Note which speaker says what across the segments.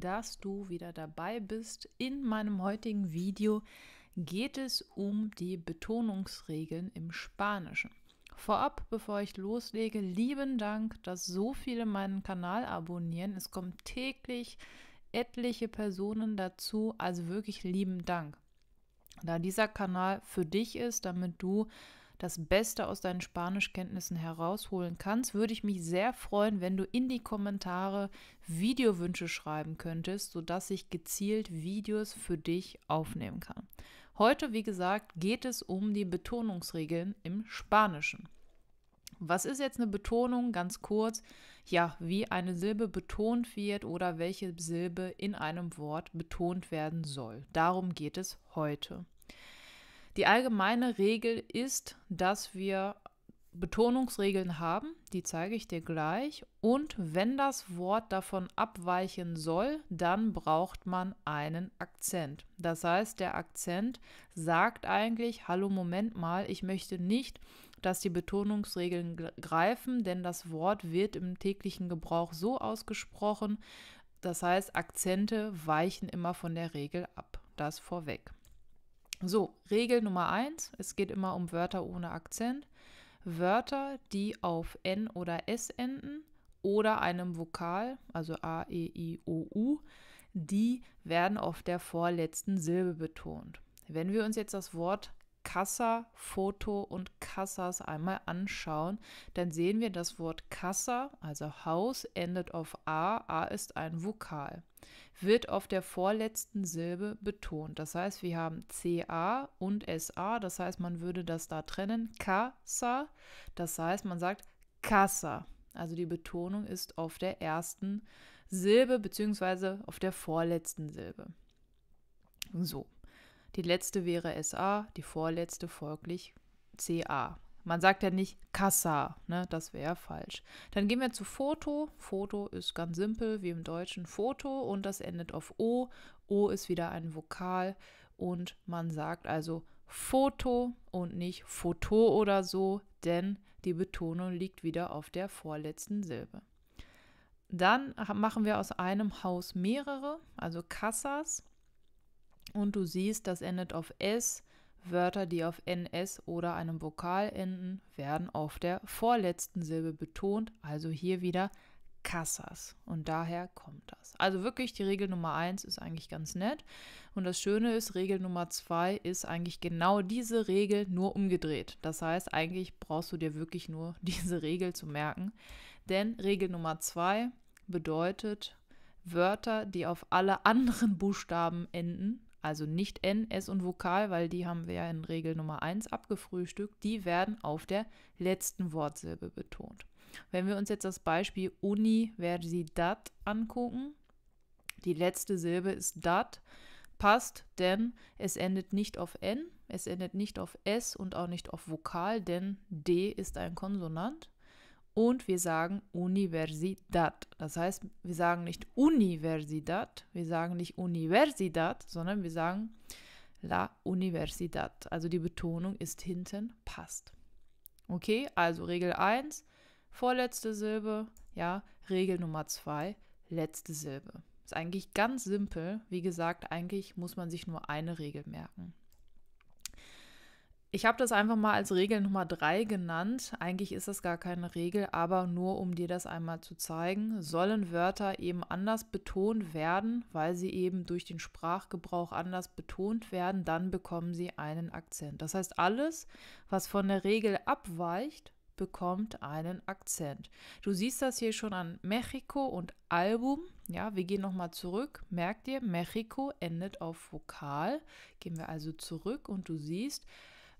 Speaker 1: dass du wieder dabei bist. In meinem heutigen Video geht es um die Betonungsregeln im Spanischen. Vorab, bevor ich loslege, lieben Dank, dass so viele meinen Kanal abonnieren. Es kommen täglich etliche Personen dazu, also wirklich lieben Dank. Da dieser Kanal für dich ist, damit du das Beste aus deinen Spanischkenntnissen herausholen kannst, würde ich mich sehr freuen, wenn du in die Kommentare Videowünsche schreiben könntest, sodass ich gezielt Videos für dich aufnehmen kann. Heute, wie gesagt, geht es um die Betonungsregeln im Spanischen. Was ist jetzt eine Betonung? Ganz kurz, ja, wie eine Silbe betont wird oder welche Silbe in einem Wort betont werden soll. Darum geht es heute. Die allgemeine Regel ist, dass wir Betonungsregeln haben, die zeige ich dir gleich. Und wenn das Wort davon abweichen soll, dann braucht man einen Akzent. Das heißt, der Akzent sagt eigentlich, hallo, Moment mal, ich möchte nicht, dass die Betonungsregeln greifen, denn das Wort wird im täglichen Gebrauch so ausgesprochen. Das heißt, Akzente weichen immer von der Regel ab. Das vorweg. So, Regel Nummer 1, es geht immer um Wörter ohne Akzent. Wörter, die auf N oder S enden oder einem Vokal, also A, E, I, O, U, die werden auf der vorletzten Silbe betont. Wenn wir uns jetzt das Wort Kassa-Foto und Kassas einmal anschauen, dann sehen wir, das Wort Kassa, also Haus, endet auf A. A ist ein Vokal. Wird auf der vorletzten Silbe betont. Das heißt, wir haben CA und SA. Das heißt, man würde das da trennen. Kassa. Das heißt, man sagt Kassa. Also die Betonung ist auf der ersten Silbe bzw. auf der vorletzten Silbe. So. Die letzte wäre SA, die vorletzte folglich CA. Man sagt ja nicht Kassa, ne? das wäre falsch. Dann gehen wir zu Foto. Foto ist ganz simpel, wie im Deutschen Foto und das endet auf O. O ist wieder ein Vokal und man sagt also Foto und nicht Foto oder so, denn die Betonung liegt wieder auf der vorletzten Silbe. Dann machen wir aus einem Haus mehrere, also Kassas. Und du siehst, das endet auf S. Wörter, die auf NS oder einem Vokal enden, werden auf der vorletzten Silbe betont, also hier wieder Kassas. Und daher kommt das. Also wirklich, die Regel Nummer 1 ist eigentlich ganz nett. Und das Schöne ist, Regel Nummer 2 ist eigentlich genau diese Regel nur umgedreht. Das heißt, eigentlich brauchst du dir wirklich nur diese Regel zu merken. Denn Regel Nummer 2 bedeutet Wörter, die auf alle anderen Buchstaben enden, also nicht N, S und Vokal, weil die haben wir ja in Regel Nummer 1 abgefrühstückt, die werden auf der letzten Wortsilbe betont. Wenn wir uns jetzt das Beispiel Uni Universidad angucken, die letzte Silbe ist dat, passt, denn es endet nicht auf N, es endet nicht auf S und auch nicht auf Vokal, denn D ist ein Konsonant und wir sagen Universidad. Das heißt, wir sagen nicht Universidad, wir sagen nicht Universidad, sondern wir sagen La Universidad. Also die Betonung ist hinten, passt. Okay, also Regel 1, vorletzte Silbe, ja, Regel Nummer 2, letzte Silbe. Ist eigentlich ganz simpel. Wie gesagt, eigentlich muss man sich nur eine Regel merken. Ich habe das einfach mal als Regel Nummer drei genannt. Eigentlich ist das gar keine Regel, aber nur um dir das einmal zu zeigen, sollen Wörter eben anders betont werden, weil sie eben durch den Sprachgebrauch anders betont werden, dann bekommen sie einen Akzent. Das heißt, alles, was von der Regel abweicht, bekommt einen Akzent. Du siehst das hier schon an Mexiko und Album. Ja, wir gehen nochmal zurück. Merkt ihr, Mexiko endet auf Vokal. Gehen wir also zurück und du siehst,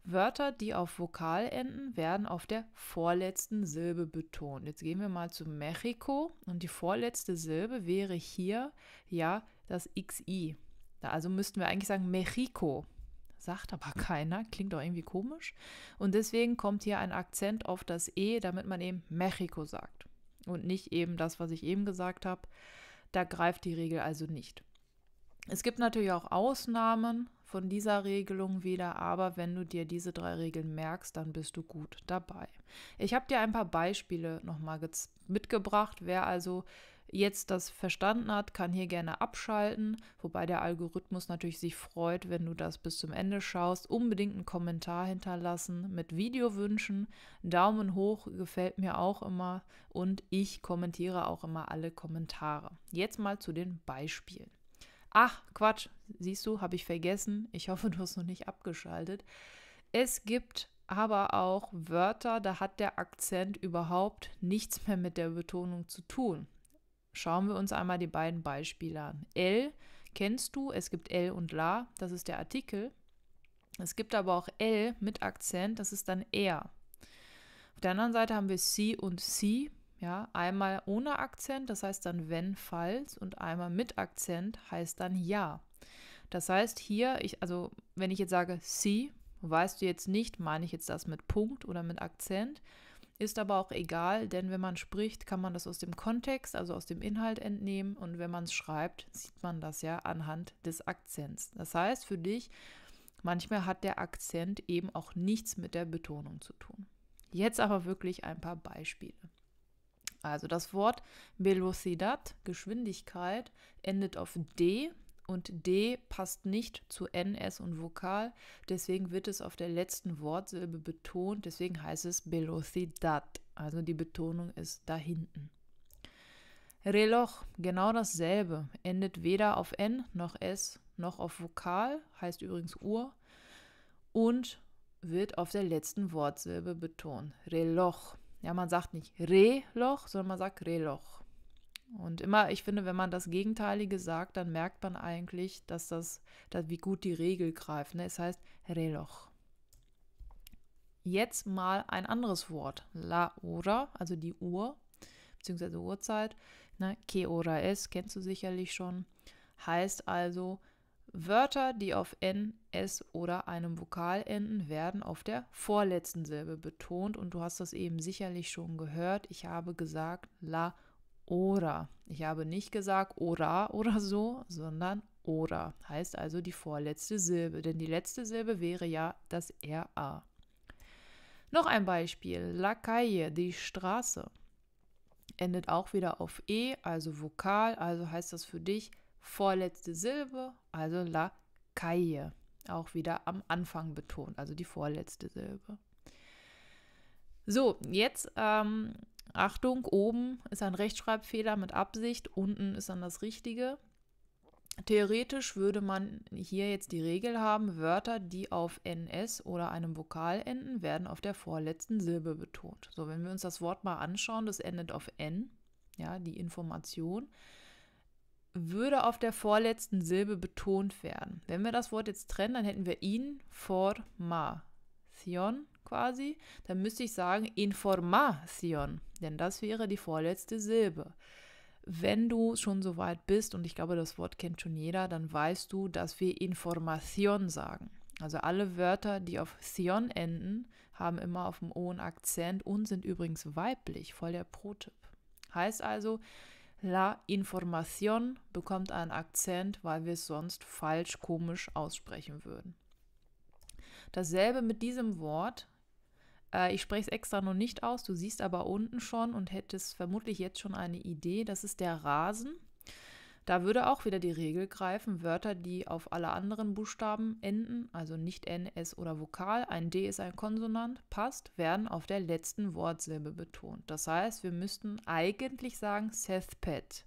Speaker 1: Wörter, die auf Vokal enden, werden auf der vorletzten Silbe betont. Jetzt gehen wir mal zu Mexiko und die vorletzte Silbe wäre hier ja das XI. Also müssten wir eigentlich sagen Mexiko. Sagt aber keiner, klingt doch irgendwie komisch. Und deswegen kommt hier ein Akzent auf das E, damit man eben Mexiko sagt. Und nicht eben das, was ich eben gesagt habe. Da greift die Regel also nicht. Es gibt natürlich auch Ausnahmen, von dieser Regelung wieder, aber wenn du dir diese drei Regeln merkst, dann bist du gut dabei. Ich habe dir ein paar Beispiele nochmal mitgebracht. Wer also jetzt das verstanden hat, kann hier gerne abschalten, wobei der Algorithmus natürlich sich freut, wenn du das bis zum Ende schaust. Unbedingt einen Kommentar hinterlassen mit Videowünschen, Daumen hoch gefällt mir auch immer und ich kommentiere auch immer alle Kommentare. Jetzt mal zu den Beispielen. Ach, Quatsch, siehst du, habe ich vergessen. Ich hoffe, du hast noch nicht abgeschaltet. Es gibt aber auch Wörter, da hat der Akzent überhaupt nichts mehr mit der Betonung zu tun. Schauen wir uns einmal die beiden Beispiele an. L kennst du, es gibt L und La, das ist der Artikel. Es gibt aber auch L mit Akzent, das ist dann er. Auf der anderen Seite haben wir sie und sie, ja, einmal ohne Akzent, das heißt dann wenn, falls und einmal mit Akzent heißt dann ja. Das heißt hier, ich, also wenn ich jetzt sage sie, weißt du jetzt nicht, meine ich jetzt das mit Punkt oder mit Akzent, ist aber auch egal, denn wenn man spricht, kann man das aus dem Kontext, also aus dem Inhalt entnehmen und wenn man es schreibt, sieht man das ja anhand des Akzents. Das heißt für dich, manchmal hat der Akzent eben auch nichts mit der Betonung zu tun. Jetzt aber wirklich ein paar Beispiele. Also das Wort Velocidad, Geschwindigkeit, endet auf D und D passt nicht zu N, S und Vokal. Deswegen wird es auf der letzten Wortsilbe betont. Deswegen heißt es Velocidad. Also die Betonung ist da hinten. Reloj, genau dasselbe, endet weder auf N noch S noch auf Vokal, heißt übrigens Uhr, und wird auf der letzten Wortsilbe betont. Reloj. Ja, man sagt nicht Rehloch, sondern man sagt Rehloch. Und immer, ich finde, wenn man das Gegenteilige sagt, dann merkt man eigentlich, dass das, dass, wie gut die Regel greift. Ne? Es heißt Rehloch. Jetzt mal ein anderes Wort. La Ora, also die Uhr, beziehungsweise Uhrzeit. Ne? Que Ora es, kennst du sicherlich schon. Heißt also, Wörter, die auf N, S oder einem Vokal enden, werden auf der vorletzten Silbe betont. Und du hast das eben sicherlich schon gehört. Ich habe gesagt la ora. Ich habe nicht gesagt ora oder so, sondern ora. Heißt also die vorletzte Silbe. Denn die letzte Silbe wäre ja das RA. Noch ein Beispiel. La calle, die Straße. Endet auch wieder auf E, also Vokal. Also heißt das für dich vorletzte Silbe, also la caille, auch wieder am Anfang betont, also die vorletzte Silbe. So, jetzt ähm, Achtung, oben ist ein Rechtschreibfehler mit Absicht, unten ist dann das Richtige. Theoretisch würde man hier jetzt die Regel haben, Wörter, die auf NS oder einem Vokal enden, werden auf der vorletzten Silbe betont. So, wenn wir uns das Wort mal anschauen, das endet auf N, ja, die Information würde auf der vorletzten Silbe betont werden. Wenn wir das Wort jetzt trennen, dann hätten wir information quasi. Dann müsste ich sagen information, denn das wäre die vorletzte Silbe. Wenn du schon so weit bist, und ich glaube, das Wort kennt schon jeder, dann weißt du, dass wir Information sagen. Also alle Wörter, die auf Sion enden, haben immer auf dem O einen Akzent und sind übrigens weiblich, voll der Pro-Tipp. Heißt also, La Information bekommt einen Akzent, weil wir es sonst falsch komisch aussprechen würden. Dasselbe mit diesem Wort. Äh, ich spreche es extra noch nicht aus, du siehst aber unten schon und hättest vermutlich jetzt schon eine Idee. Das ist der Rasen. Da würde auch wieder die Regel greifen, Wörter, die auf alle anderen Buchstaben enden, also nicht N, S oder Vokal, ein D ist ein Konsonant, passt, werden auf der letzten Wortsilbe betont. Das heißt, wir müssten eigentlich sagen Sethpet.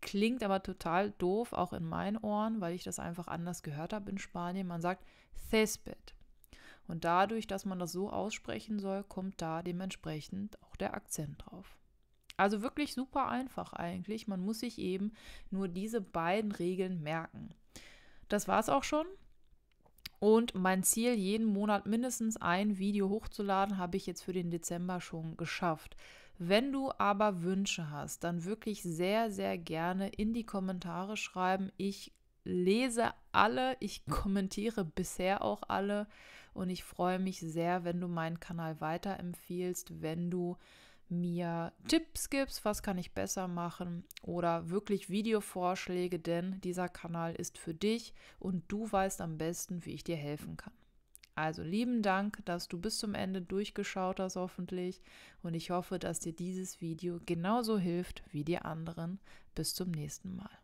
Speaker 1: Klingt aber total doof, auch in meinen Ohren, weil ich das einfach anders gehört habe in Spanien. Man sagt Césped. Und dadurch, dass man das so aussprechen soll, kommt da dementsprechend auch der Akzent drauf. Also wirklich super einfach eigentlich. Man muss sich eben nur diese beiden Regeln merken. Das war es auch schon. Und mein Ziel, jeden Monat mindestens ein Video hochzuladen, habe ich jetzt für den Dezember schon geschafft. Wenn du aber Wünsche hast, dann wirklich sehr, sehr gerne in die Kommentare schreiben. Ich lese alle, ich kommentiere bisher auch alle und ich freue mich sehr, wenn du meinen Kanal weiterempfiehlst, wenn du mir Tipps gibst, was kann ich besser machen oder wirklich Videovorschläge, denn dieser Kanal ist für dich und du weißt am besten, wie ich dir helfen kann. Also lieben Dank, dass du bis zum Ende durchgeschaut hast hoffentlich und ich hoffe, dass dir dieses Video genauso hilft wie die anderen. Bis zum nächsten Mal.